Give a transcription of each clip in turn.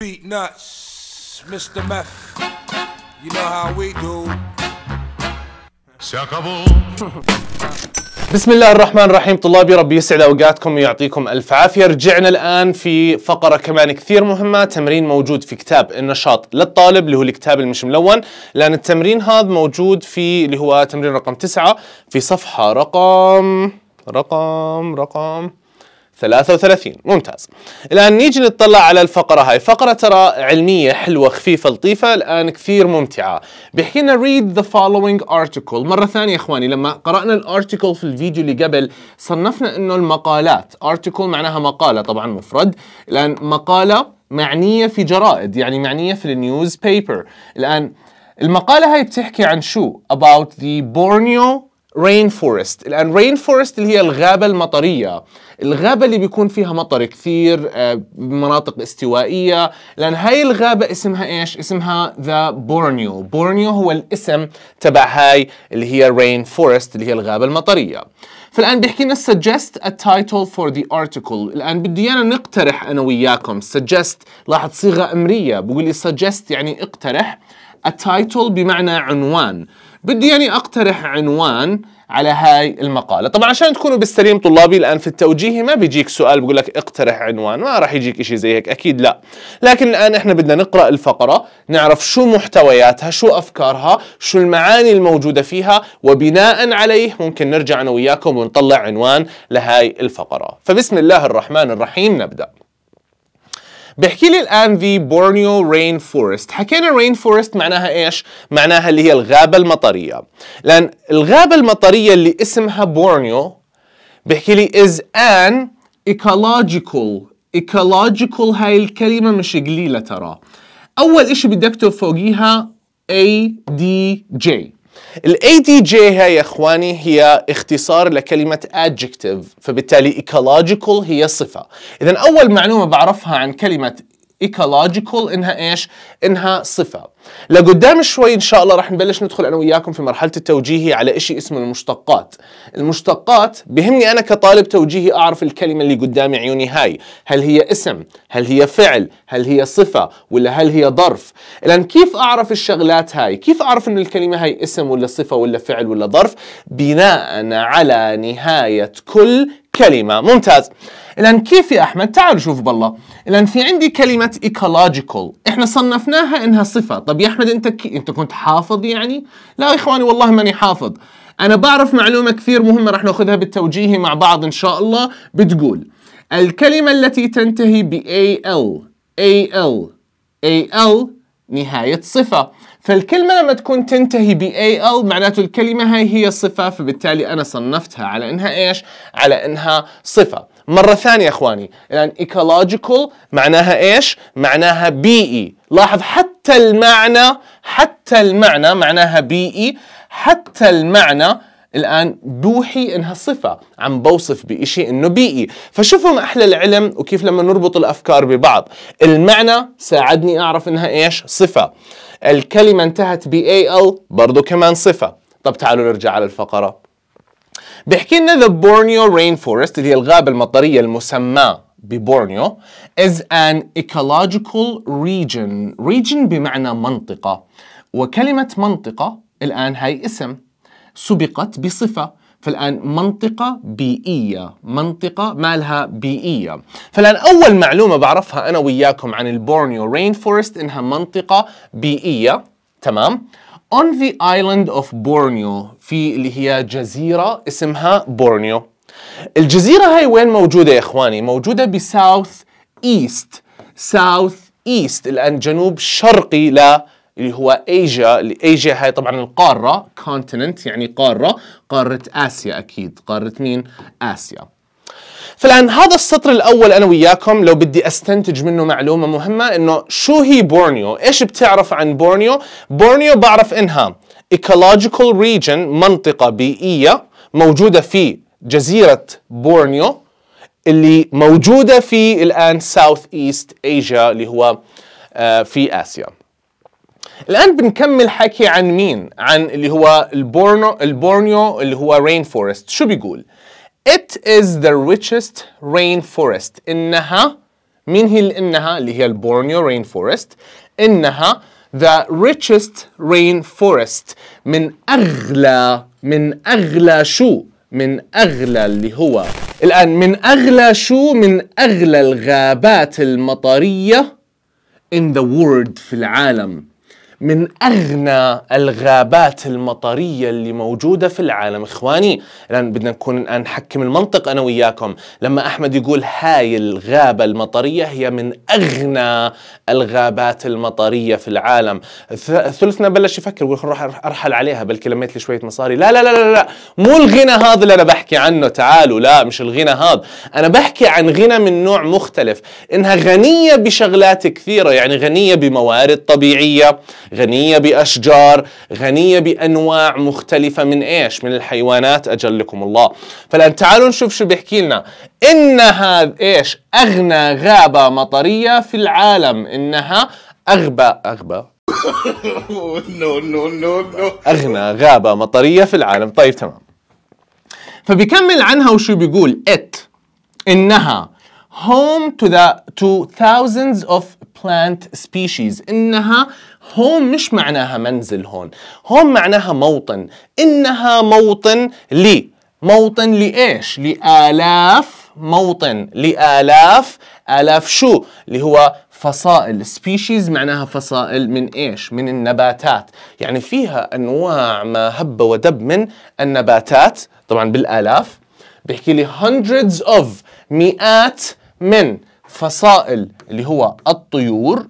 Beat nuts, Mr. Meth. You know how we do. بسم الله الرحمن الرحيم طلابي ربي يسعد اوقاتكم ويعطيكم الف عافيه رجعنا الان في فقره كمان كثير مهمه تمرين موجود في كتاب النشاط للطالب اللي هو الكتاب اللي مش ملون لان التمرين هذا موجود في اللي هو تمرين رقم تسعة في صفحه رقم رقم رقم 33 ممتاز الآن نيجي نطلع على الفقرة هاي فقرة ترى علمية حلوة خفيفة لطيفة الآن كثير ممتعة بيحكي لنا read the following article مرة ثانية إخواني لما قرأنا الارتكل في الفيديو اللي قبل صنفنا إنه المقالات article معناها مقالة طبعا مفرد الآن مقالة معنية في جرائد يعني معنية في النيوز بيبر الآن المقالة هاي بتحكي عن شو about the Borneo رين فورست الان رين فورست اللي هي الغابه المطريه الغابه اللي بيكون فيها مطر كثير آه، مناطق استوائيه لان هاي الغابه اسمها ايش اسمها ذا بورنيو بورنيو هو الاسم تبع هاي اللي هي رين فورست اللي هي الغابه المطريه فالان بيحكي لنا suggest a title for the article الان بدي انا نقترح انا وياكم suggest لاحظ صيغه امريه بقول لي suggest يعني اقترح a title بمعنى عنوان بدي يعني اقترح عنوان على هاي المقالة طبعا عشان تكونوا بالسليم طلابي الآن في التوجيهي ما بيجيك سؤال بقول لك اقترح عنوان ما راح يجيك إشي زي هيك أكيد لا لكن الآن إحنا بدنا نقرأ الفقرة نعرف شو محتوياتها شو أفكارها شو المعاني الموجودة فيها وبناء عليه ممكن نرجع أنا وياكم ونطلع عنوان لهاي الفقرة فبسم الله الرحمن الرحيم نبدأ بيحكي لي الآن في بورنيو رين فورست حكينا رين فورست معناها إيش؟ معناها اللي هي الغابة المطرية لأن الغابة المطرية اللي اسمها بورنيو بيحكي لي is an ecological ecological هاي الكلمة مش قليلة ترى أول إشي بدي أكتب فوقيها A D J الـ ADJ هي يا اخواني هي اختصار لكلمه adjective فبالتالي ecological هي صفه اذا اول معلومه بعرفها عن كلمه ايكولوجيكال انها ايش؟ انها صفه. لقدام شوي ان شاء الله رح نبلش ندخل انا وياكم في مرحله التوجيهي على شيء اسمه المشتقات. المشتقات بهمني انا كطالب توجيهي اعرف الكلمه اللي قدام عيوني هاي، هل هي اسم؟ هل هي فعل؟ هل هي صفه؟ ولا هل هي ظرف؟ لان كيف اعرف الشغلات هاي؟ كيف اعرف انه الكلمه هاي اسم ولا صفه ولا فعل ولا ظرف؟ بناء على نهايه كل كلمة ممتاز الآن كيف يا أحمد تعال شوف بالله الآن في عندي كلمة ايكولوجيكال إحنا صنفناها إنها صفة طب يا أحمد أنت كي... أنت كنت حافظ يعني لا يا إخواني والله ماني حافظ أنا بعرف معلومة كثير مهمة راح ناخذها بالتوجيهي مع بعض إن شاء الله بتقول الكلمة التي تنتهي ب L A L نهاية صفة فالكلمة لما تكون تنتهي ب AL معناته الكلمة هاي هي صفة فبالتالي أنا صنفتها على إنها إيش؟ على إنها صفة مرة ثانية إخواني الآن ecological معناها إيش؟ معناها بيئي e. لاحظ حتى المعنى حتى المعنى معناها بيئي e، حتى المعنى الآن بوحي إنها صفة عم بوصف بإشي إنه بيئي e. فشوفوا أحلى العلم وكيف لما نربط الأفكار ببعض المعنى ساعدني أعرف إنها إيش صفة الكلمة انتهت ب AL برضو كمان صفة طب تعالوا نرجع على الفقرة بيحكي لنا the Borneo rainforest اللي هي الغابة المطرية المسماة ببورنيو is an ecological region region بمعنى منطقة وكلمة منطقة الآن هاي اسم سبقت بصفة فالآن منطقة بيئية منطقة مالها بيئية فالآن أول معلومة بعرفها أنا وياكم عن البورنيو رين فورست إنها منطقة بيئية تمام on the island of Borneo في اللي هي جزيرة اسمها بورنيو الجزيرة هاي وين موجودة يا إخواني موجودة بساوث إيست ساوث إيست الآن جنوب شرقي لبورنيو اللي هو ايجا ايجا هاي طبعا القاره كونتيننت يعني قاره قاره اسيا اكيد قاره مين اسيا فالان هذا السطر الاول انا وياكم لو بدي استنتج منه معلومه مهمه انه شو هي بورنيو ايش بتعرف عن بورنيو بورنيو بعرف انها ايكولوجيكال ريجن منطقه بيئيه موجوده في جزيره بورنيو اللي موجوده في الان ساوث ايست ايجيا اللي هو آه، في اسيا الان بنكمل حكي عن مين عن اللي هو البورنو البورنيو اللي هو رين فورست شو بيقول It is the richest rainforest. إنها مين هي اللي إنها اللي هي البورنيو فورست إنها the richest rainforest من أغلى من أغلى شو من أغلى اللي هو الآن من أغلى شو من أغلى الغابات المطرية in the world في العالم من أغنى الغابات المطرية اللي موجودة في العالم إخواني الآن بدنا نكون الآن نحكم المنطق أنا وياكم لما أحمد يقول هاي الغابة المطرية هي من أغنى الغابات المطرية في العالم ثلثنا بلش يفكر يقول خلينا أرحل عليها بلكي لميت لي شوية مصاري لا لا لا لا, لا. مو الغنى هذا اللي أنا بحكي عنه تعالوا لا مش الغنى هذا أنا بحكي عن غنى من نوع مختلف إنها غنية بشغلات كثيرة يعني غنية بموارد طبيعية غنية بأشجار غنية بأنواع مختلفة من إيش من الحيوانات أجلكم الله فالآن تعالوا نشوف شو بيحكي لنا إنها إيش أغنى غابة مطرية في العالم إنها أغبى أغبى نو نو نو نو أغنى غابة مطرية في العالم طيب تمام فبيكمل عنها وشو بيقول إت إنها home to the to thousands of plant species إنها هوم مش معناها منزل هون هوم معناها موطن إنها موطن لي موطن لإيش لآلاف موطن لآلاف آلاف شو اللي هو فصائل سبيشيز معناها فصائل من ايش من النباتات يعني فيها انواع ما هب ودب من النباتات طبعا بالالاف بيحكي لي hundreds of مئات من فصائل اللي هو الطيور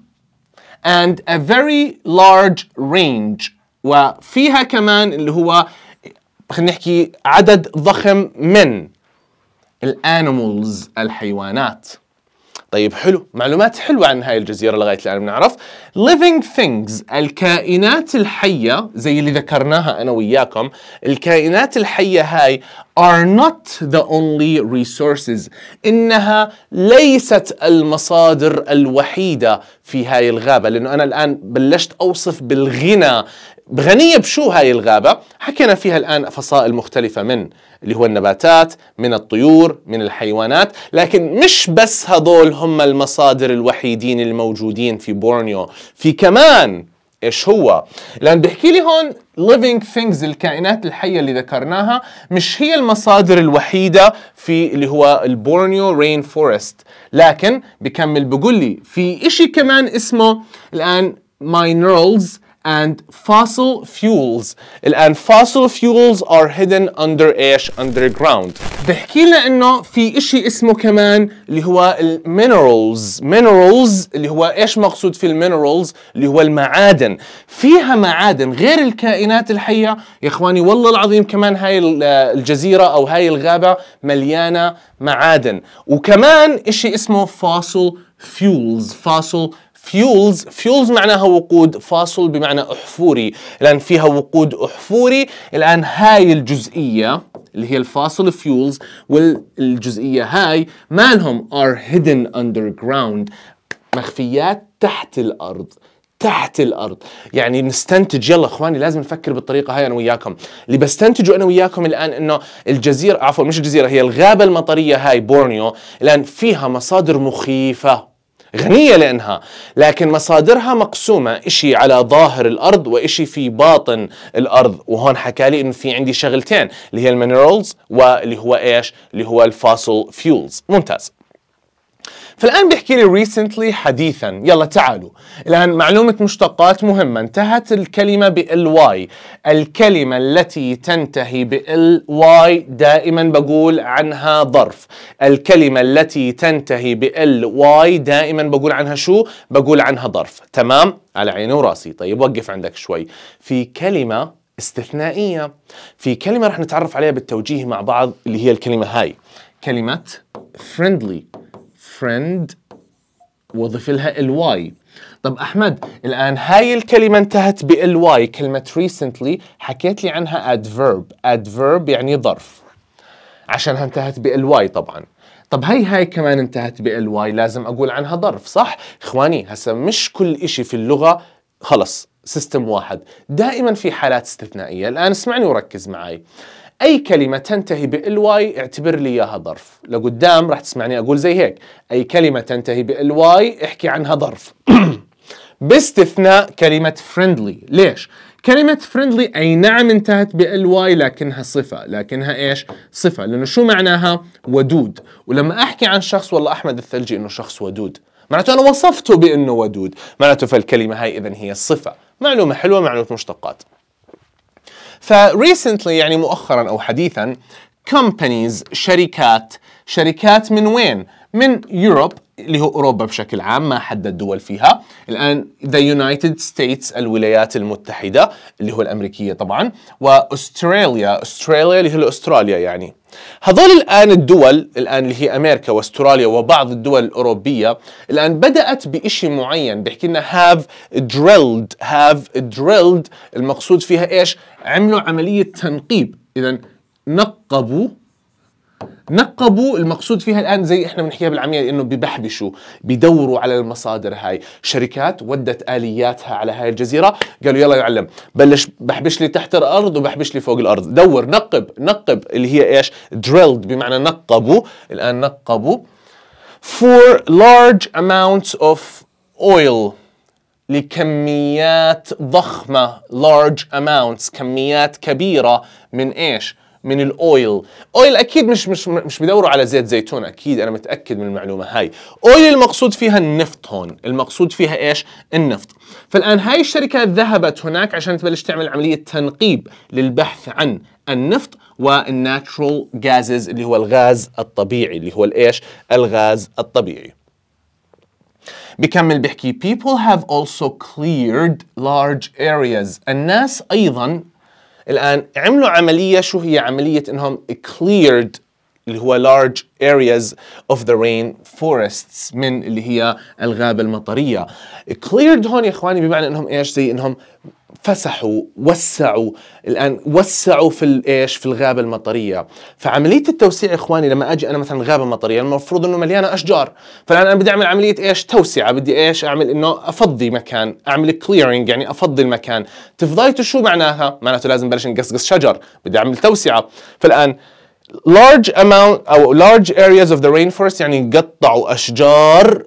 and a very large range وفيها كمان اللي هو خلينا نحكي عدد ضخم من الانيمالز الحيوانات طيب حلو معلومات حلوة عن هاي الجزيرة لغاية الآن بنعرف living things الكائنات الحية زي اللي ذكرناها أنا وياكم الكائنات الحية هاي are not the only resources إنها ليست المصادر الوحيدة في هاي الغابة لأنه أنا الآن بلشت أوصف بالغنى غنية بشو هاي الغابة؟ حكينا فيها الآن فصائل مختلفة من اللي هو النباتات من الطيور من الحيوانات لكن مش بس هذول هم المصادر الوحيدين الموجودين في بورنيو في كمان ايش هو؟ لان بيحكي لي هون living things الكائنات الحيه اللي ذكرناها مش هي المصادر الوحيده في اللي هو البورنيو رين فورست لكن بكمل بقول لي في اشي كمان اسمه الان minerals and fossil fuels الآن fossil fuels are hidden under ايش underground بحكي لنا انه في اشي اسمه كمان اللي هو المينرالز minerals اللي هو ايش مقصود في المينرالز اللي هو المعادن فيها معادن غير الكائنات الحية يا اخواني والله العظيم كمان هاي الجزيرة او هاي الغابة مليانة معادن وكمان اشي اسمه fossil fuels fossil فيولز فيولز معناها وقود فاصل بمعنى أحفوري الآن فيها وقود أحفوري الآن هاي الجزئية اللي هي الفاصل فيولز والجزئية هاي مالهم are hidden underground مخفيات تحت الأرض تحت الارض يعني نستنتج يلا اخواني لازم نفكر بالطريقه هاي انا وياكم اللي بستنتجه انا وياكم الان انه الجزيره عفوا مش الجزيره هي الغابه المطريه هاي بورنيو الان فيها مصادر مخيفه غنية لأنها لكن مصادرها مقسومة إشي على ظاهر الأرض وإشي في باطن الأرض وهون حكالي إنه في عندي شغلتين اللي هي المينرالز واللي هو إيش اللي هو الفاصل فيولز ممتاز فالآن بيحكي لي recently حديثا يلا تعالوا الآن معلومة مشتقات مهمة انتهت الكلمة بالواي الكلمة التي تنتهي بالواي دائما بقول عنها ظرف الكلمة التي تنتهي بالواي دائما بقول عنها شو بقول عنها ظرف تمام على عيني وراسي طيب وقف عندك شوي في كلمة استثنائية في كلمة رح نتعرف عليها بالتوجيه مع بعض اللي هي الكلمة هاي كلمة friendly friend وضف لها الواي طب احمد الان هاي الكلمه انتهت بالواي كلمه recently حكيت لي عنها adverb adverb يعني ظرف عشانها انتهت بالواي طبعا طب هي هاي كمان انتهت بالواي لازم اقول عنها ظرف صح اخواني هسه مش كل إشي في اللغه خلص سيستم واحد دائما في حالات استثنائيه الان اسمعني وركز معي اي كلمه تنتهي بالواي اعتبر لي اياها ظرف لقدام راح تسمعني اقول زي هيك اي كلمه تنتهي بالواي احكي عنها ظرف باستثناء كلمه فريندلي ليش كلمة فريندلي أي نعم انتهت بالواي لكنها صفة لكنها إيش صفة لأنه شو معناها ودود ولما أحكي عن شخص والله أحمد الثلجي إنه شخص ودود معناته أنا وصفته بأنه ودود معناته فالكلمة هاي إذا هي الصفة معلومة حلوة معلومة مشتقات فريسنتلي يعني مؤخرا أو حديثا كومبانيز شركات شركات من وين؟ من يوروب اللي هو اوروبا بشكل عام ما حدد الدول فيها الان ذا يونايتد ستيتس الولايات المتحده اللي هو الامريكيه طبعا واستراليا استراليا اللي هي استراليا يعني هذول الآن الدول الآن اللي هي أمريكا واستراليا وبعض الدول الأوروبية الآن بدأت بإشي معين بيحكي لنا have drilled have drilled المقصود فيها إيش عملوا عملية تنقيب إذا نقبوا نقبوا المقصود فيها الان زي احنا بنحكيها بالعاميه انه ببحبشوا بيدوروا على المصادر هاي شركات ودت الياتها على هاي الجزيره قالوا يلا يعلم بلش بحبش لي تحت الارض وبحبش لي فوق الارض دور نقب نقب اللي هي ايش دريلد بمعنى نقبوا الان نقبوا for large amounts of oil لكميات ضخمة large amounts كميات كبيرة من ايش؟ من الاويل اويل اكيد مش مش مش بدوروا على زيت زيتون اكيد انا متاكد من المعلومه هاي اويل المقصود فيها النفط هون المقصود فيها ايش النفط فالان هاي الشركات ذهبت هناك عشان تبلش تعمل عمليه تنقيب للبحث عن النفط والناتشرال غازز اللي هو الغاز الطبيعي اللي هو الايش الغاز الطبيعي بكمل بحكي people have also cleared large areas الناس ايضا الآن عملوا عملية شو هي عملية إنهم cleared اللي هو large areas of the rain forests من اللي هي الغابة المطرية cleared هون يا إخواني بمعنى أنهم إيش زي أنهم فسحوا وسعوا الآن وسعوا في الإيش في الغابة المطرية فعملية التوسيع يا إخواني لما أجي أنا مثلا غابة مطرية المفروض أنه مليانة أشجار فالآن أنا بدي أعمل عملية إيش توسعة بدي إيش أعمل أنه أفضي مكان أعمل كليرنج يعني أفضي المكان تفضيته شو معناها معناته لازم بلش نقصقص شجر بدي أعمل توسعة فالآن large amount أو large areas of the rainforest يعني قطعوا أشجار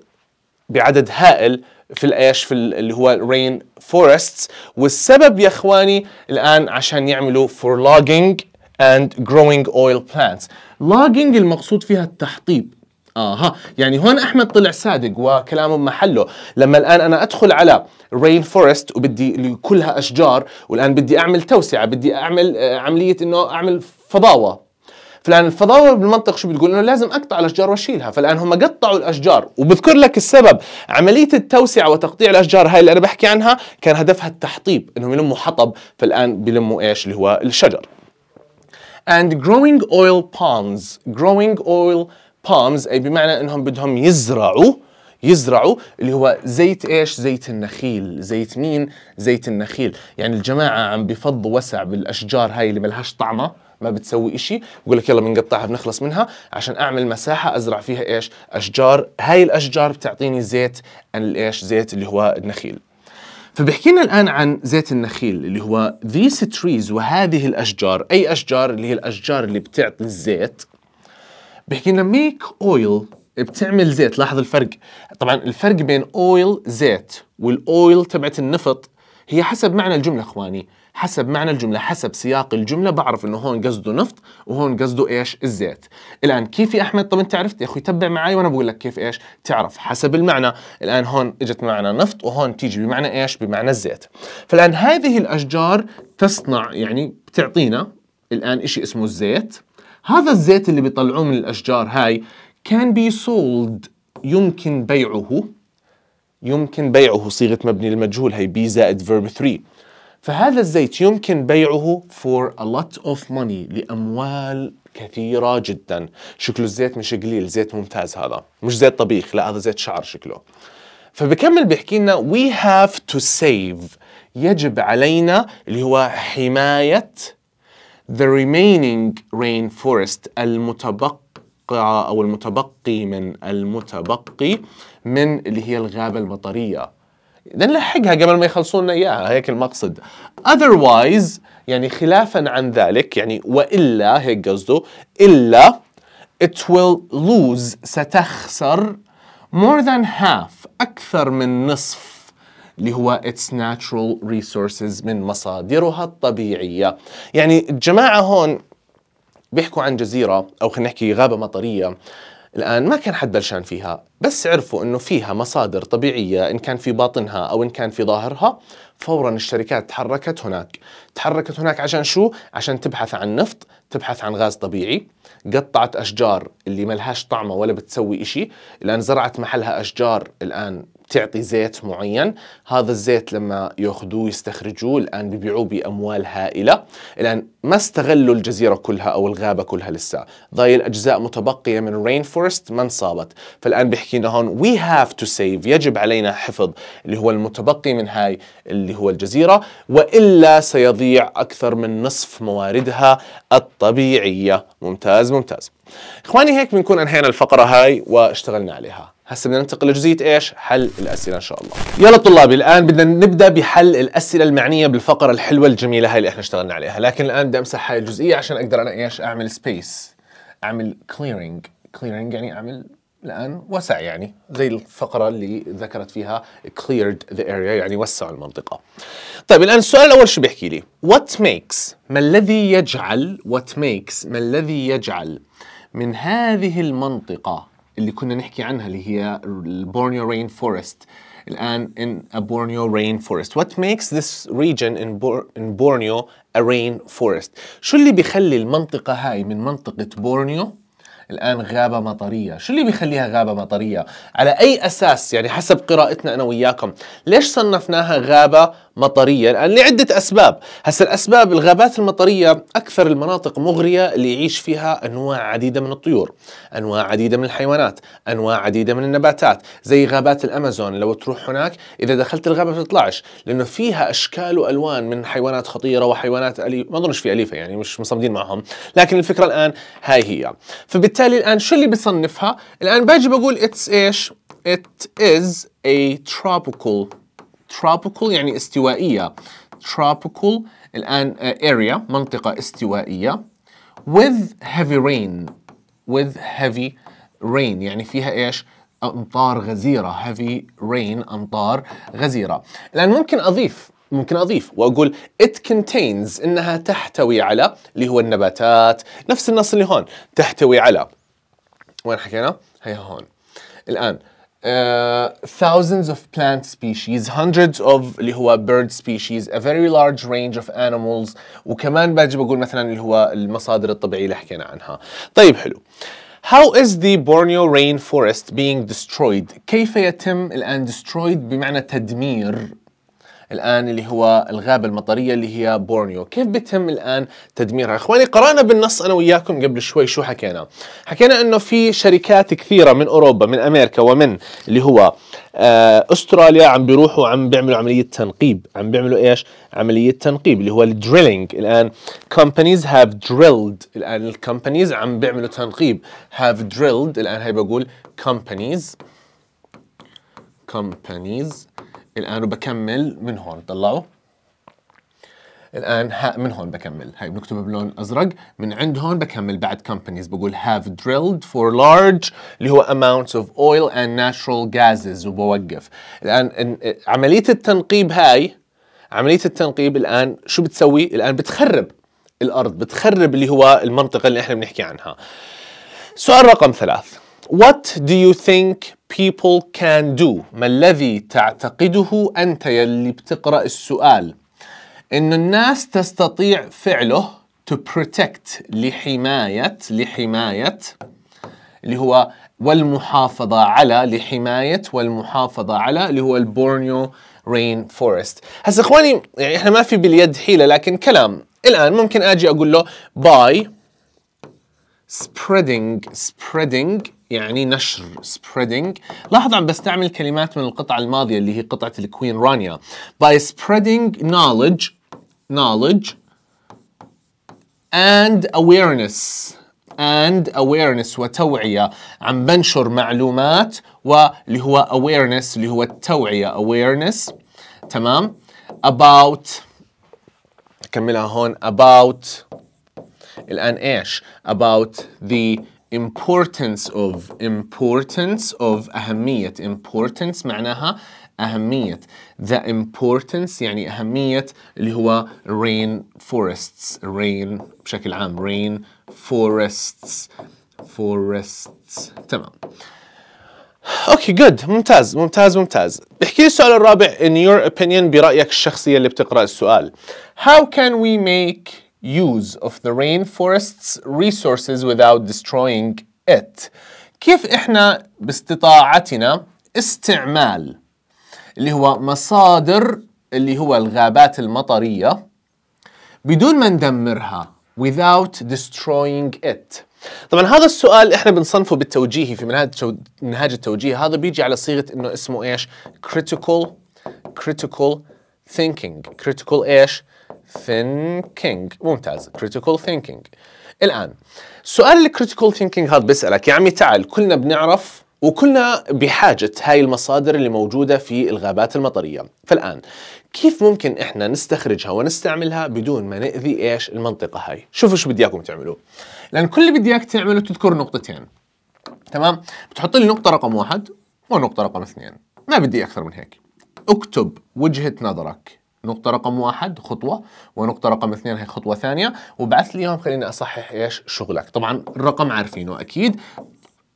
بعدد هائل في الايش في اللي هو rain forests والسبب يا اخواني الان عشان يعملوا for logging and growing oil plants logging المقصود فيها التحطيب اها يعني هون احمد طلع صادق وكلامه محله لما الان انا ادخل على رين فورست وبدي كلها اشجار والان بدي اعمل توسعه بدي اعمل آه، عمليه انه اعمل فضاوه فالان الفضاوه بالمنطق شو بتقول انه لازم اقطع الاشجار واشيلها فالان هم قطعوا الاشجار وبذكر لك السبب عمليه التوسعه وتقطيع الاشجار هاي اللي انا بحكي عنها كان هدفها التحطيب انهم يلموا حطب فالان بيلموا ايش اللي هو الشجر and growing oil palms growing oil palms أي بمعنى أنهم بدهم يزرعوا يزرعوا اللي هو زيت ايش؟ زيت النخيل، زيت مين؟ زيت النخيل، يعني الجماعة عم بفضوا وسع بالأشجار هاي اللي ملهاش طعمة ما بتسوي إشي بقول لك يلا بنقطعها بنخلص منها عشان أعمل مساحة أزرع فيها إيش أشجار هاي الأشجار بتعطيني زيت الإيش زيت اللي هو النخيل فبيحكي لنا الآن عن زيت النخيل اللي هو these trees وهذه الأشجار أي أشجار اللي هي الأشجار اللي بتعطي الزيت بيحكي لنا ميك اويل بتعمل زيت لاحظ الفرق طبعا الفرق بين اويل زيت والاويل تبعت النفط هي حسب معنى الجملة اخواني حسب معنى الجملة حسب سياق الجملة بعرف انه هون قصده نفط وهون قصده ايش الزيت الان كيف يا احمد طب انت عرفت يا اخوي تبع معي وانا بقول لك كيف ايش تعرف حسب المعنى الان هون اجت معنى نفط وهون تيجي بمعنى ايش بمعنى الزيت فالان هذه الاشجار تصنع يعني بتعطينا الان شيء اسمه الزيت هذا الزيت اللي بيطلعوه من الاشجار هاي كان بي سولد يمكن بيعه يمكن بيعه صيغه مبني المجهول هي بي زائد فيرب 3 فهذا الزيت يمكن بيعه for a lot of money لأموال كثيرة جدا شكله الزيت مش قليل زيت ممتاز هذا مش زيت طبيخ لا هذا زيت شعر شكله فبكمل بيحكي لنا we have to save يجب علينا اللي هو حماية the remaining rainforest المتبقى أو المتبقي من المتبقي من اللي هي الغابة المطرية نلحقها قبل ما يخلصونا اياها هيك المقصد otherwise يعني خلافا عن ذلك يعني والا هيك قصده الا it will lose ستخسر more than half أكثر من نصف اللي هو its natural resources من مصادرها الطبيعية يعني الجماعة هون بيحكوا عن جزيرة أو خلينا نحكي غابة مطرية الآن ما كان حد بلشان فيها بس عرفوا أنه فيها مصادر طبيعية إن كان في باطنها أو إن كان في ظاهرها فورا الشركات تحركت هناك تحركت هناك عشان شو؟ عشان تبحث عن نفط تبحث عن غاز طبيعي قطعت أشجار اللي ملهاش طعمة ولا بتسوي إشي الآن زرعت محلها أشجار الآن تعطي زيت معين هذا الزيت لما يأخذوه يستخرجوه الآن بيبيعوه بأموال هائلة الآن ما استغلوا الجزيرة كلها أو الغابة كلها لسه ضايل أجزاء متبقية من الرين فورست ما انصابت فالآن بيحكي لنا هون وي هاف تو سيف يجب علينا حفظ اللي هو المتبقي من هاي اللي هو الجزيرة وإلا سيضيع أكثر من نصف مواردها الطبيعية ممتاز ممتاز إخواني هيك بنكون أنهينا الفقرة هاي واشتغلنا عليها هسه بدنا ننتقل لجزئيه ايش؟ حل الاسئله ان شاء الله. يلا طلابي الان بدنا نبدا بحل الاسئله المعنيه بالفقره الحلوه الجميله هاي اللي احنا اشتغلنا عليها، لكن الان بدي امسح هاي الجزئيه عشان اقدر انا ايش؟ اعمل سبيس. اعمل كليرنج، كليرنج يعني اعمل الان وسع يعني زي الفقره اللي ذكرت فيها cleared the area يعني وسعوا المنطقه. طيب الان السؤال الاول شو بيحكي لي؟ what makes ما الذي يجعل what makes ما الذي يجعل من هذه المنطقه اللي كنا نحكي عنها اللي هي البورنيو رين فورست الآن in a Borneo rainforest. What makes this region in, Bor in Borneo a rainforest? شو اللي بيخلي المنطقة هاي من منطقة بورنيو الآن غابة مطرية شو اللي بيخليها غابة مطرية؟ على أي أساس يعني حسب قراءتنا أنا وياكم ليش صنفناها غابة مطريه الان لعده اسباب، هسه الاسباب الغابات المطريه اكثر المناطق مغريه اللي يعيش فيها انواع عديده من الطيور، انواع عديده من الحيوانات، انواع عديده من النباتات، زي غابات الامازون لو تروح هناك اذا دخلت الغابه ما لانه فيها اشكال والوان من حيوانات خطيره وحيوانات ألي... ما اظنش في اليفه يعني مش مصمدين معهم، لكن الفكره الان هاي هي، فبالتالي الان شو اللي بصنفها؟ الان باجي بقول اتس ايش؟ It is a tropical tropical يعني استوائية tropical الآن آه، area منطقة استوائية with heavy rain with heavy rain يعني فيها ايش؟ امطار غزيره heavy rain امطار غزيره الان ممكن اضيف ممكن اضيف واقول it contains انها تحتوي على اللي هو النباتات نفس النص اللي هون تحتوي على وين حكينا؟ هي هون الان Uh, thousands of plant species, hundreds of اللي هو bird species, a very large range of animals وكمان باجي بقول مثلا اللي هو المصادر الطبيعية اللي حكينا عنها. طيب حلو. How is the Borneo rainforest being destroyed? كيف يتم الآن destroyed بمعنى تدمير الآن اللي هو الغابة المطرية اللي هي بورنيو كيف بيتم الآن تدميرها إخواني قرأنا بالنص أنا وياكم قبل شوي شو حكينا حكينا أنه في شركات كثيرة من أوروبا من أمريكا ومن اللي هو آه، استراليا عم بيروحوا عم بيعملوا عمليه تنقيب عم بيعملوا ايش عمليه تنقيب اللي هو الدريلينج الان companies have drilled الان الكومبانيز عم بيعملوا تنقيب have drilled الان هي بقول companies companies الآن وبكمل من هون طلعوا الآن ها من هون بكمل هاي بنكتبها بلون أزرق من عند هون بكمل بعد companies بقول have drilled for large اللي هو amounts of oil and natural gases وبوقف الآن عملية التنقيب هاي عملية التنقيب الآن شو بتسوي؟ الآن بتخرب الأرض بتخرب اللي هو المنطقة اللي احنا بنحكي عنها سؤال رقم ثلاث What do you think people can do ما الذي تعتقده أنت يلي بتقرأ السؤال إنه الناس تستطيع فعله to protect لحماية لحماية اللي هو والمحافظة على لحماية والمحافظة على اللي هو البورنيو رين فورست هسا اخواني يعني احنا ما في باليد حيلة لكن كلام الآن ممكن اجي اقول له باي spreading spreading يعني نشر spreading لاحظ عم بستعمل كلمات من القطعة الماضية اللي هي قطعة الكوين رانيا by spreading knowledge knowledge and awareness and awareness وتوعية عم بنشر معلومات واللي هو awareness اللي هو التوعية awareness تمام about كملها هون about الآن إيش about the importance of importance of أهمية importance معناها أهمية the importance يعني أهمية اللي هو rain forests rain بشكل عام rain forests forests تمام اوكي جود ممتاز ممتاز ممتاز احكي لي السؤال الرابع in your opinion برأيك الشخصي اللي بتقرأ السؤال how can we make use of the rainforest's resources without destroying it كيف إحنا باستطاعتنا استعمال اللي هو مصادر اللي هو الغابات المطرية بدون ما ندمرها without destroying it طبعا هذا السؤال احنا بنصنفه بالتوجيهي في منهاج منهاج التوجيه هذا بيجي على صيغه انه اسمه ايش critical critical thinking critical ايش thinking ممتاز critical thinking الآن سؤال الكريتيكال ثينكينج هذا بيسألك يا عمي تعال كلنا بنعرف وكلنا بحاجة هاي المصادر اللي موجودة في الغابات المطرية فالآن كيف ممكن إحنا نستخرجها ونستعملها بدون ما نأذي إيش المنطقة هاي شوفوا شو بدي إياكم تعملوا لأن كل اللي بدي إياك تعمله تذكر نقطتين تمام بتحط لي نقطة رقم واحد ونقطة رقم اثنين ما بدي أكثر من هيك اكتب وجهة نظرك نقطة رقم واحد خطوة ونقطة رقم اثنين هي خطوة ثانية وبعث لي اياهم خليني اصحح ايش شغلك طبعا الرقم عارفينه اكيد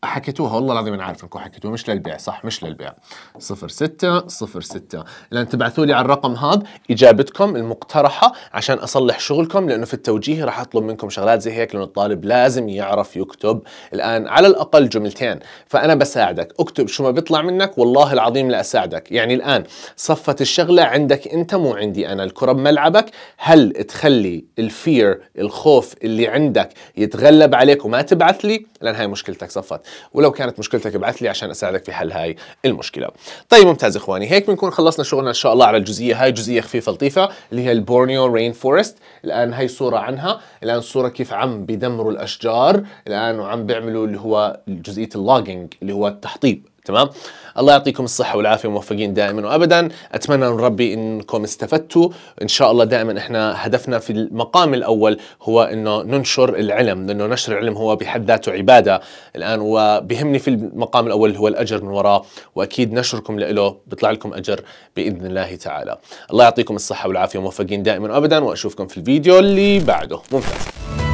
حكيتوها والله العظيم انا عارف انكم حكيتوها مش للبيع صح مش للبيع 06 06 لان تبعثوا لي على الرقم هذا اجابتكم المقترحه عشان اصلح شغلكم لانه في التوجيه راح اطلب منكم شغلات زي هيك لانه الطالب لازم يعرف يكتب الان على الاقل جملتين فانا بساعدك اكتب شو ما بيطلع منك والله العظيم لاساعدك يعني الان صفت الشغله عندك انت مو عندي انا الكره بملعبك هل تخلي الفير الخوف اللي عندك يتغلب عليك وما تبعث لي لان هاي مشكلتك صفت ولو كانت مشكلتك ابعث لي عشان اساعدك في حل هاي المشكله طيب ممتاز اخواني هيك بنكون خلصنا شغلنا ان شاء الله على الجزئيه هاي جزئيه خفيفه لطيفه اللي هي البورنيو رين فورست الان هاي صوره عنها الان صوره كيف عم بيدمروا الاشجار الان وعم بيعملوا اللي هو جزئيه اللوجينج اللي هو التحطيب تمام الله يعطيكم الصحة والعافية وموفقين دائما وأبدا أتمنى من ربي أنكم استفدتوا إن شاء الله دائما إحنا هدفنا في المقام الأول هو أنه ننشر العلم لأنه نشر العلم هو بحد ذاته عبادة الآن وبهمني في المقام الأول هو الأجر من وراه وأكيد نشركم له بيطلع لكم أجر بإذن الله تعالى الله يعطيكم الصحة والعافية وموفقين دائما وأبدا وأشوفكم في الفيديو اللي بعده ممتاز